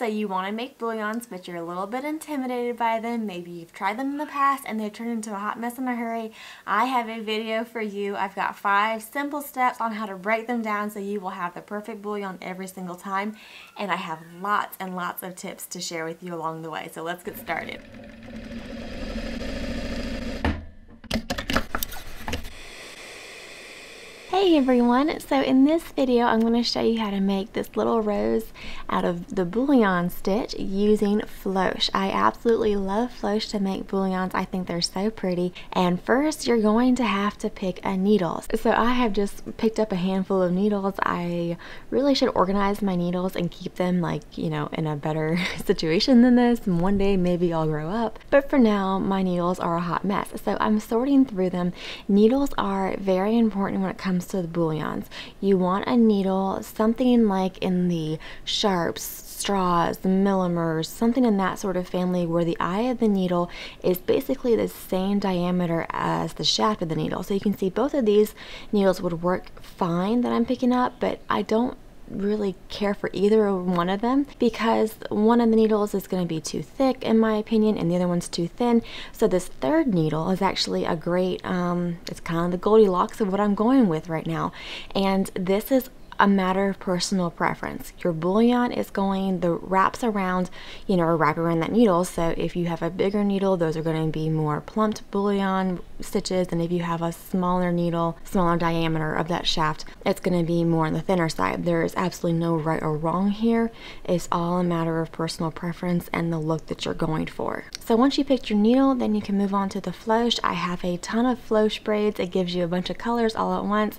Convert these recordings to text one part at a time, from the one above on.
So you want to make bouillons, but you're a little bit intimidated by them. Maybe you've tried them in the past and they turned into a hot mess in a hurry. I have a video for you. I've got five simple steps on how to break them down so you will have the perfect bouillon every single time. And I have lots and lots of tips to share with you along the way. So let's get started. Hey everyone, so in this video I'm going to show you how to make this little rose out of the bouillon stitch using floche. I absolutely love floche to make bouillons, I think they're so pretty. And first you're going to have to pick a needle. So I have just picked up a handful of needles. I really should organize my needles and keep them like, you know, in a better situation than this. one day maybe I'll grow up. But for now my needles are a hot mess. So I'm sorting through them. Needles are very important when it comes this with bouillons. You want a needle, something like in the sharps, straws, millimers, something in that sort of family where the eye of the needle is basically the same diameter as the shaft of the needle. So you can see both of these needles would work fine that I'm picking up, but I don't really care for either one of them because one of the needles is going to be too thick in my opinion and the other one's too thin so this third needle is actually a great um, it's kind of the Goldilocks of what I'm going with right now and this is a matter of personal preference. Your bouillon is going, the wraps around, you know, wrap around that needle. So if you have a bigger needle, those are going to be more plumped bouillon stitches. And if you have a smaller needle, smaller diameter of that shaft, it's going to be more on the thinner side. There is absolutely no right or wrong here. It's all a matter of personal preference and the look that you're going for. So once you picked your needle, then you can move on to the flush. I have a ton of flush braids. It gives you a bunch of colors all at once.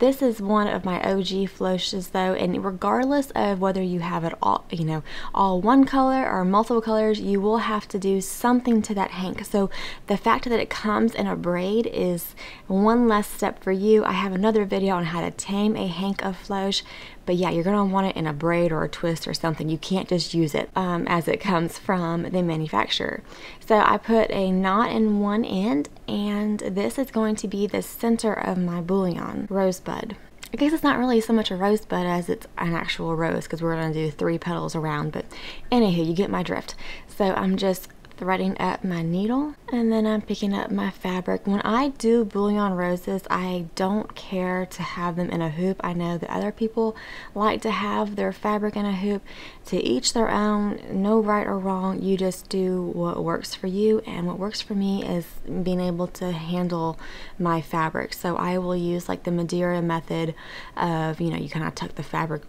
This is one of my OG flourishes though and regardless of whether you have it all you know all one color or multiple colors you will have to do something to that hank so the fact that it comes in a braid is one less step for you I have another video on how to tame a hank of floche but yeah you're gonna want it in a braid or a twist or something you can't just use it um, as it comes from the manufacturer so I put a knot in one end and this is going to be the center of my bouillon rosebud I guess it's not really so much a rose as it's an actual rose because we're going to do three petals around. But anywho, you get my drift. So I'm just threading up my needle and then I'm picking up my fabric. When I do bouillon roses, I don't care to have them in a hoop. I know that other people like to have their fabric in a hoop. To each their own, no right or wrong. You just do what works for you and what works for me is being able to handle my fabric. So I will use like the Madeira method of, you know, you kind of tuck the fabric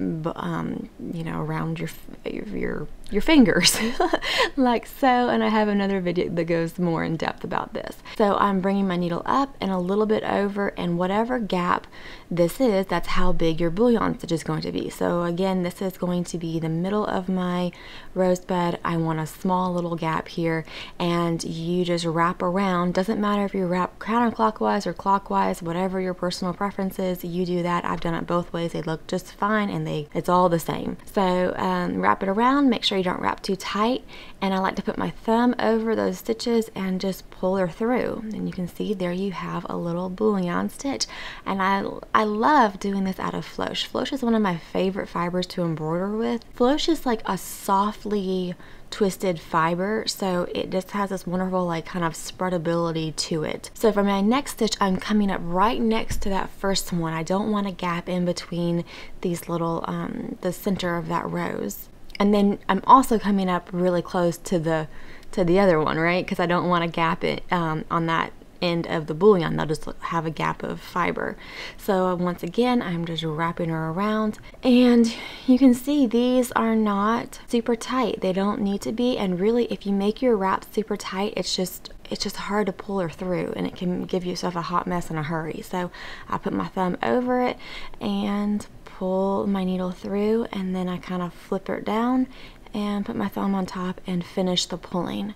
um, you know, around your your your fingers like so and I have another video that goes more in depth about this so I'm bringing my needle up and a little bit over and whatever gap this is that's how big your bouillon stitch is going to be so again this is going to be the middle of my rosebud I want a small little gap here and you just wrap around doesn't matter if you wrap counterclockwise or clockwise whatever your personal preference is you do that I've done it both ways they look just fine and they it's all the same so um, wrap it around make sure sure you don't wrap too tight. And I like to put my thumb over those stitches and just pull her through. And you can see there you have a little bouillon stitch. And I, I love doing this out of floche. Floche is one of my favorite fibers to embroider with. Floche is like a softly twisted fiber so it just has this wonderful like kind of spreadability to it so for my next stitch I'm coming up right next to that first one I don't want a gap in between these little um, the center of that rose and then I'm also coming up really close to the to the other one, right? Because I don't want to gap it um, on that end of the bouillon. They'll just have a gap of fiber. So once again, I'm just wrapping her around and you can see these are not super tight. They don't need to be. And really, if you make your wrap super tight, it's just it's just hard to pull her through and it can give yourself a hot mess in a hurry. So I put my thumb over it and pull my needle through and then I kind of flip it down and put my thumb on top and finish the pulling.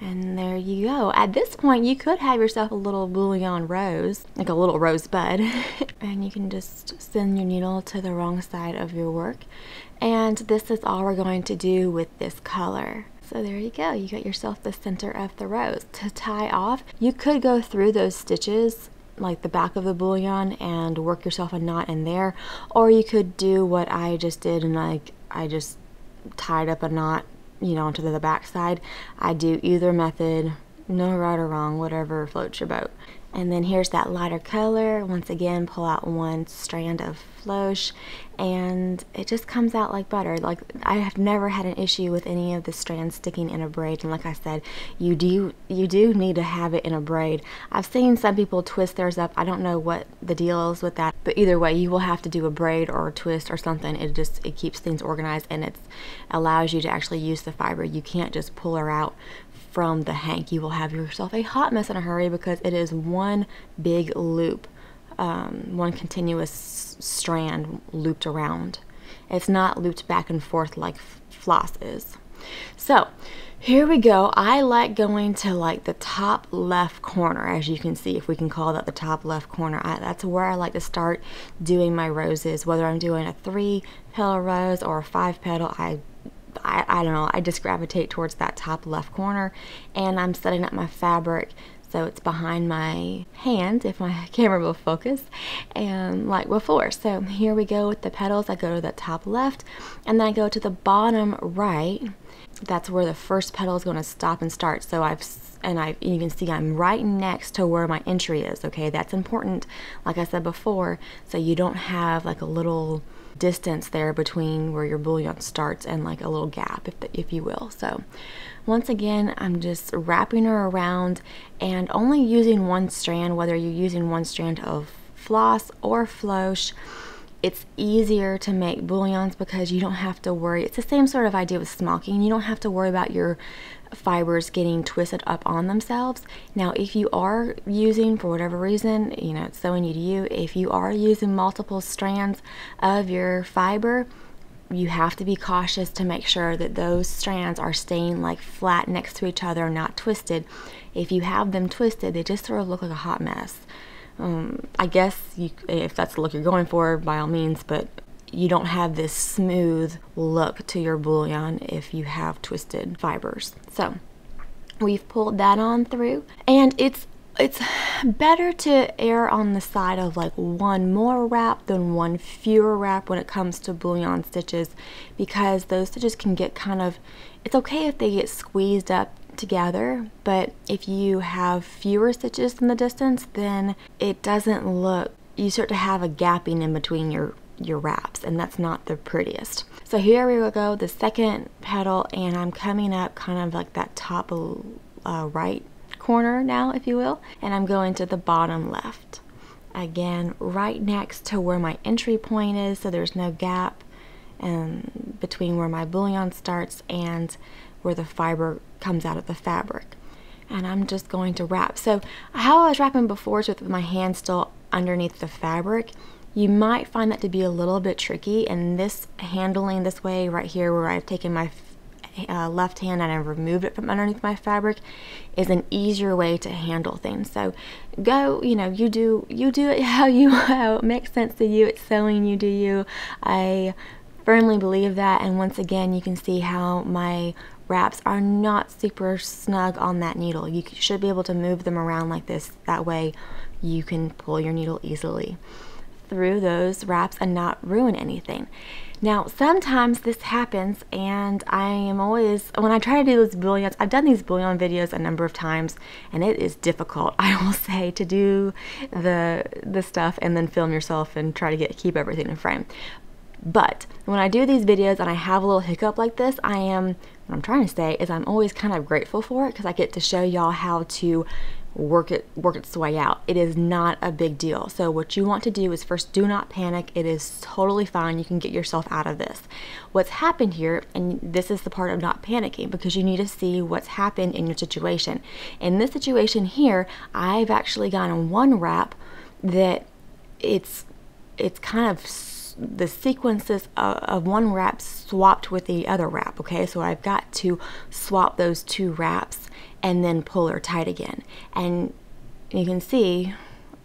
And there you go. At this point, you could have yourself a little bouillon rose, like a little rosebud. and you can just send your needle to the wrong side of your work. And this is all we're going to do with this color. So there you go, you got yourself the center of the rose. To tie off, you could go through those stitches like the back of the bouillon and work yourself a knot in there or you could do what I just did and like I just tied up a knot you know onto the back side I do either method no right or wrong whatever floats your boat and then here's that lighter color. Once again, pull out one strand of floche and it just comes out like butter. Like I have never had an issue with any of the strands sticking in a braid. And like I said, you do, you do need to have it in a braid. I've seen some people twist theirs up. I don't know what the deal is with that, but either way, you will have to do a braid or a twist or something. It just, it keeps things organized and it allows you to actually use the fiber. You can't just pull her out from the hank. You will have yourself a hot mess in a hurry because it is one big loop, um, one continuous strand looped around. It's not looped back and forth like floss is. So here we go. I like going to like the top left corner, as you can see, if we can call that the top left corner. I, that's where I like to start doing my roses. Whether I'm doing a three petal rose or a five petal, I I, I don't know, I just gravitate towards that top left corner and I'm setting up my fabric so it's behind my hand if my camera will focus and like before so here we go with the petals I go to the top left and then I go to the bottom right that's where the first petal is going to stop and start so I've and I you can see I'm right next to where my entry is okay that's important like I said before so you don't have like a little distance there between where your bouillon starts and like a little gap, if, if you will. So once again, I'm just wrapping her around and only using one strand, whether you're using one strand of floss or floche, it's easier to make bouillons because you don't have to worry. It's the same sort of idea with smocking. You don't have to worry about your fibers getting twisted up on themselves. Now, if you are using, for whatever reason, you know, it's so new to you, if you are using multiple strands of your fiber, you have to be cautious to make sure that those strands are staying like flat next to each other, not twisted. If you have them twisted, they just sort of look like a hot mess. Um, I guess you, if that's the look you're going for, by all means, but you don't have this smooth look to your bouillon if you have twisted fibers. So we've pulled that on through and it's it's better to err on the side of like one more wrap than one fewer wrap when it comes to bouillon stitches because those stitches can get kind of it's okay if they get squeezed up together but if you have fewer stitches in the distance then it doesn't look you start to have a gapping in between your your wraps and that's not the prettiest. So here we will go, the second petal and I'm coming up kind of like that top uh, right corner now, if you will, and I'm going to the bottom left. Again, right next to where my entry point is, so there's no gap um, between where my bullion starts and where the fiber comes out of the fabric. And I'm just going to wrap. So how I was wrapping before so with my hand still underneath the fabric, you might find that to be a little bit tricky and this handling this way right here where I've taken my uh, left hand and I have removed it from underneath my fabric is an easier way to handle things. So go, you know, you do you do it how you how it makes sense to you. It's sewing, you do you. I firmly believe that and once again you can see how my wraps are not super snug on that needle. You should be able to move them around like this. That way you can pull your needle easily through those wraps and not ruin anything. Now, sometimes this happens, and I am always, when I try to do those bouillons, I've done these bouillon videos a number of times, and it is difficult, I will say, to do the, the stuff and then film yourself and try to get keep everything in frame. But when I do these videos and I have a little hiccup like this, I am, what I'm trying to say is I'm always kind of grateful for it because I get to show y'all how to work it work its way out. It is not a big deal. So what you want to do is first do not panic. It is totally fine. You can get yourself out of this. What's happened here and this is the part of not panicking because you need to see what's happened in your situation. In this situation here, I've actually gotten one wrap that it's it's kind of the sequences of, one wrap swapped with the other wrap okay so I've got to swap those two wraps and then pull her tight again. And you can see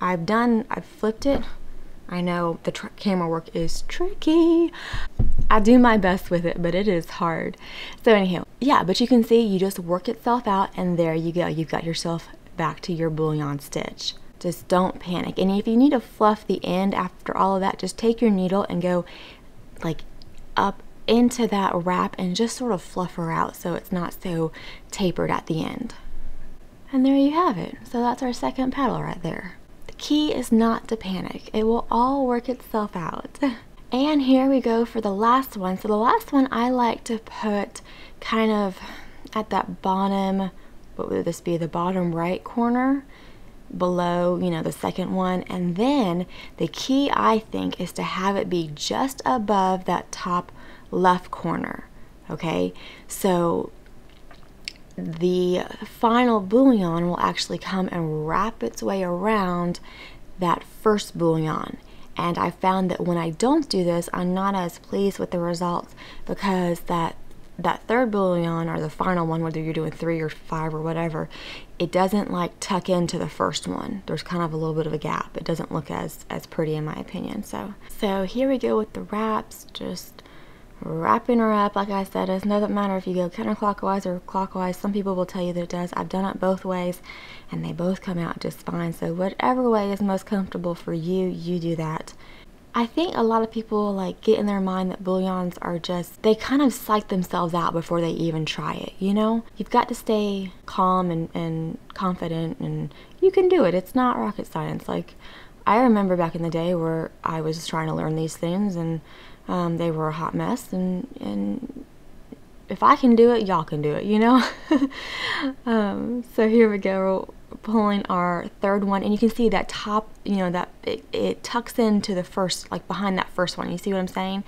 I've done, I've flipped it. I know the camera work is tricky. I do my best with it, but it is hard. So anyhow, yeah, but you can see you just work itself out and there you go. You've got yourself back to your bouillon stitch. Just don't panic. And if you need to fluff the end after all of that, just take your needle and go like up into that wrap and just sort of fluff her out so it's not so tapered at the end. And there you have it. So that's our second petal right there. The key is not to panic. It will all work itself out. and here we go for the last one. So the last one I like to put kind of at that bottom, what would this be, the bottom right corner below, you know, the second one. And then the key, I think, is to have it be just above that top left corner. Okay, so the final bouillon will actually come and wrap its way around that first bouillon. And I found that when I don't do this, I'm not as pleased with the results because that that third bouillon or the final one, whether you're doing three or five or whatever, it doesn't like tuck into the first one. There's kind of a little bit of a gap. It doesn't look as as pretty in my opinion. So so here we go with the wraps. Just wrapping her up. Like I said, it doesn't matter if you go counterclockwise or clockwise. Some people will tell you that it does. I've done it both ways and they both come out just fine. So whatever way is most comfortable for you, you do that. I think a lot of people like get in their mind that bullions are just, they kind of psych themselves out before they even try it, you know? You've got to stay calm and, and confident and you can do it. It's not rocket science. Like, I remember back in the day where I was just trying to learn these things and um, they were a hot mess, and and if I can do it, y'all can do it, you know? um, so here we go, we're pulling our third one, and you can see that top, you know, that it, it tucks into the first, like behind that first one. You see what I'm saying?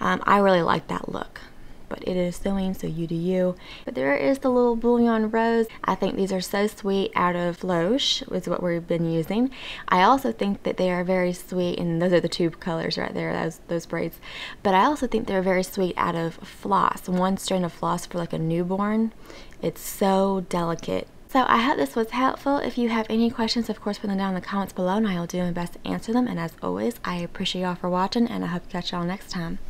Um, I really like that look but it is sewing, so you do you. But there is the little bouillon rose. I think these are so sweet out of Loche, is what we've been using. I also think that they are very sweet, and those are the two colors right there, those, those braids. But I also think they're very sweet out of floss, one strand of floss for like a newborn. It's so delicate. So I hope this was helpful. If you have any questions, of course, put them down in the comments below and I will do my best to answer them. And as always, I appreciate y'all for watching and I hope to catch y'all next time.